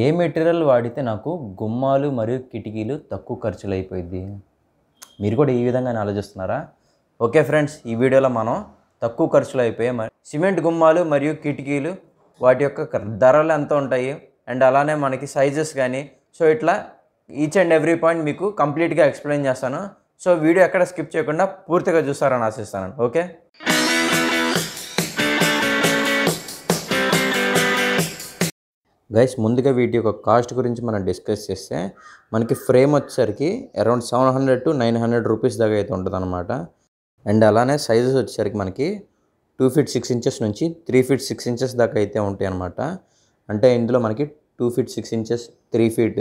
ఏ material వాడితే నాకు గుమ్మాలు మరియు కిటికీలు తక్కువ ఖర్చులు అయిపోయింది మీరు కూడా ఈ విధంగా ఆలోచిస్తున్నారా ఓకే ఫ్రెండ్స్ ఈ వీడియోలో మనం తక్కువ ఖర్చులు అయిపోయాయి మరి సిమెంట్ గుమ్మాలు మరియు కిటికీలు వాటి యొక్క ధరలు ఎంత ఉంటాయి అండ్ అలానే మనకి సైజెస్ కానీ సో ఇట్లా ఈచ్ అండ్ ఎవ్రీ పాయింట్ మీకు కంప్లీట్గా ఎక్స్ప్లెయిన్ చేస్తాను సో వీడియో ఎక్కడ స్కిప్ చేయకుండా పూర్తిగా చూస్తారని ఆశిస్తాను ఓకే గైస్ ముందుగా వీటి యొక్క కాస్ట్ గురించి మనం డిస్కస్ చేస్తే మనకి ఫ్రేమ్ వచ్చేసరికి around seven hundred to nine hundred rupees దాకా అయితే ఉంటుంది అనమాట అండ్ అలానే సైజెస్ వచ్చేసరికి మనకి టూ ఫీట్ సిక్స్ ఇంచెస్ నుంచి త్రీ ఫీట్ సిక్స్ ఇంచెస్ దాకా అయితే ఉంటాయి అనమాట అంటే ఇందులో మనకి two feet six inches three feet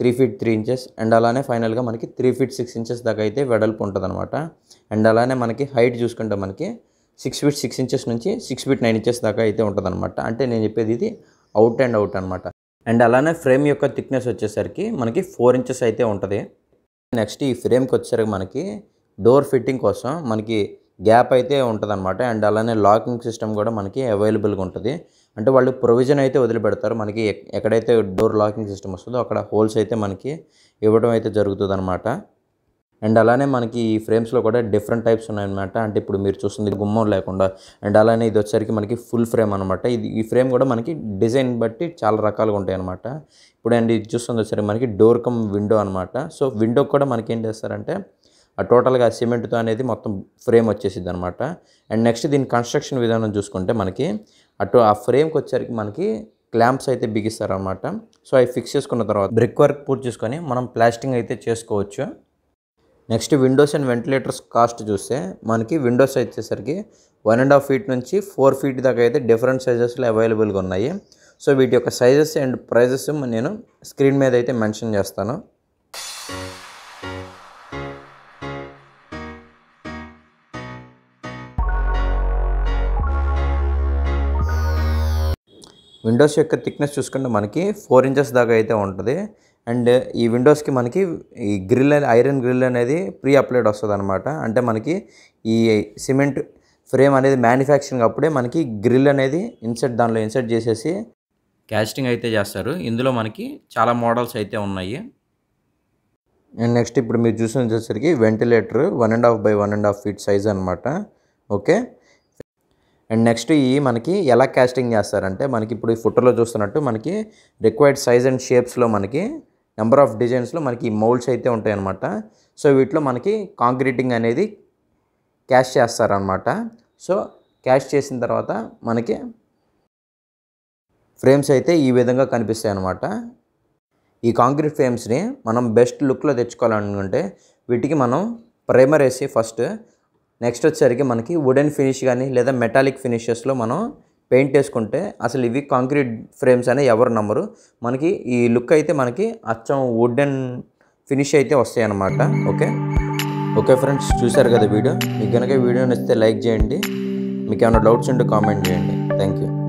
three feet three inches and అలానే ఫైనల్గా మనకి త్రీ ఫీట్ సిక్స్ ఇంచెస్ దాకా అయితే వెడల్పు ఉంటుంది అనమాట అండ్ అలానే మనకి హైట్ చూసుకుంటే మనకి సిక్స్ ఫీట్ సిక్స్ ఇంచెస్ నుంచి సిక్స్ ఫీట్ నైన్ ఇంచెస్ దాకా అయితే ఉంటుంది అనమాట అంటే నేను చెప్పేది ఇది అవుట్ అండ్ అవుట్ అనమాట అండ్ అలానే ఫ్రేమ్ యొక్క థిక్నెస్ వచ్చేసరికి మనకి ఫోర్ ఇంచెస్ అయితే ఉంటుంది నెక్స్ట్ ఈ ఫ్రేమ్కి వచ్చేసరికి మనకి డోర్ ఫిట్టింగ్ కోసం మనకి గ్యాప్ అయితే ఉంటుంది అనమాట అండ్ అలానే లాకింగ్ సిస్టమ్ కూడా మనకి అవైలబుల్గా ఉంటుంది అంటే వాళ్ళు ప్రొవిజన్ అయితే వదిలిపెడతారు మనకి ఎక్కడైతే డోర్ లాకింగ్ సిస్టమ్ వస్తుందో అక్కడ హోల్స్ అయితే మనకి ఇవ్వడం అయితే జరుగుతుంది అనమాట అండ్ అలానే మనకి ఈ ఫ్రేమ్స్లో కూడా డిఫరెంట్ టైప్స్ ఉన్నాయన్నమాట అంటే ఇప్పుడు మీరు చూస్తుంది గుమ్మం లేకుండా అండ్ అలానే ఇది వచ్చేసరికి మనకి ఫుల్ ఫ్రేమ్ అనమాట ఇది ఈ ఫ్రేమ్ కూడా మనకి డిజైన్ బట్టి చాలా రకాలుగా ఉంటాయి అనమాట ఇప్పుడు అండ్ ఇది చూస్తుంది వచ్చేసరికి మనకి డోర్ కమ్ విండో అనమాట సో విండో కూడా మనకి ఏం చేస్తారంటే టోటల్గా సిమెంట్తో అనేది మొత్తం ఫ్రేమ్ వచ్చేసింది అనమాట అండ్ నెక్స్ట్ దీని కన్స్ట్రక్షన్ విధానం చూసుకుంటే మనకి అటు ఆ ఫ్రేమ్కి వచ్చేసరికి మనకి క్లాంప్స్ అయితే బిగిస్తారనమాట సో అవి ఫిక్స్ చేసుకున్న తర్వాత బ్రిక్ వర్క్ పూర్తి చేసుకొని మనం ప్లాస్టింగ్ అయితే చేసుకోవచ్చు next windows and ventilators cost చూస్తే మనకి విండోస్ వచ్చేసరికి వన్ అండ్ హాఫ్ ఫీట్ నుంచి ఫోర్ ఫీట్ దాకా అయితే డిఫరెంట్ సైజెస్లో అవైలబుల్గా ఉన్నాయి సో వీటి యొక్క సైజెస్ అండ్ ప్రైజెస్ నేను స్క్రీన్ మీద అయితే మెన్షన్ చేస్తాను విండోస్ యొక్క థిక్నెస్ చూసుకుంటే మనకి ఫోర్ ఇంచెస్ దాకా అయితే ఉంటుంది అండ్ ఈ విండోస్కి మనకి ఈ గ్రిల్ ఐరన్ గ్రిల్ అనేది ప్రీ అప్లైడ్ వస్తుంది అనమాట అంటే మనకి ఈ సిమెంట్ ఫ్రేమ్ అనేది మ్యానుఫ్యాక్చరింగ్ అప్పుడే మనకి గ్రిల్ అనేది ఇన్సెట్ దానిలో ఇన్సెట్ చేసేసి క్యాస్టింగ్ అయితే చేస్తారు ఇందులో మనకి చాలా మోడల్స్ అయితే ఉన్నాయి అండ్ నెక్స్ట్ ఇప్పుడు మీరు చూసిన వచ్చేసరికి ventilator one and half by one and half feet size అనమాట ఓకే అండ్ నెక్స్ట్ ఈ మనకి ఎలా క్యాస్టింగ్ చేస్తారంటే మనకి ఇప్పుడు ఈ ఫోటోలో చూస్తున్నట్టు మనకి రిక్వైర్డ్ సైజ్ అండ్ షేప్స్లో మనకి నెంబర్ ఆఫ్ డిజైన్స్లో మనకి మౌల్డ్స్ అయితే ఉంటాయన్నమాట సో వీటిలో మనకి కాంక్రీటింగ్ అనేది క్యాష్ చేస్తారనమాట సో క్యాష్ చేసిన తర్వాత మనకి ఫ్రేమ్స్ అయితే ఈ విధంగా కనిపిస్తాయి అనమాట ఈ కాంక్రీట్ ఫ్రేమ్స్ని మనం బెస్ట్ లుక్లో తెచ్చుకోవాలనుకుంటే వీటికి మనం ప్రైమర్ వేసి ఫస్ట్ నెక్స్ట్ వచ్చేసరికి మనకి వుడెన్ ఫినిష్ కానీ లేదా మెటాలిక్ ఫినిషెస్లో మనం పెయింట్ వేసుకుంటే అసలు ఇవి కాంక్రీట్ ఫ్రేమ్స్ అనే ఎవరు నమ్మరు మనకి ఈ లుక్ అయితే మనకి అచ్చం వుడెన్ ఫినిష్ అయితే వస్తాయి అన్నమాట ఓకే ఓకే ఫ్రెండ్స్ చూశారు కదా వీడియో మీకు కనుక వీడియో నచ్చితే లైక్ చేయండి మీకు ఏమైనా డౌట్స్ ఉంటే కామెంట్ చేయండి థ్యాంక్ యూ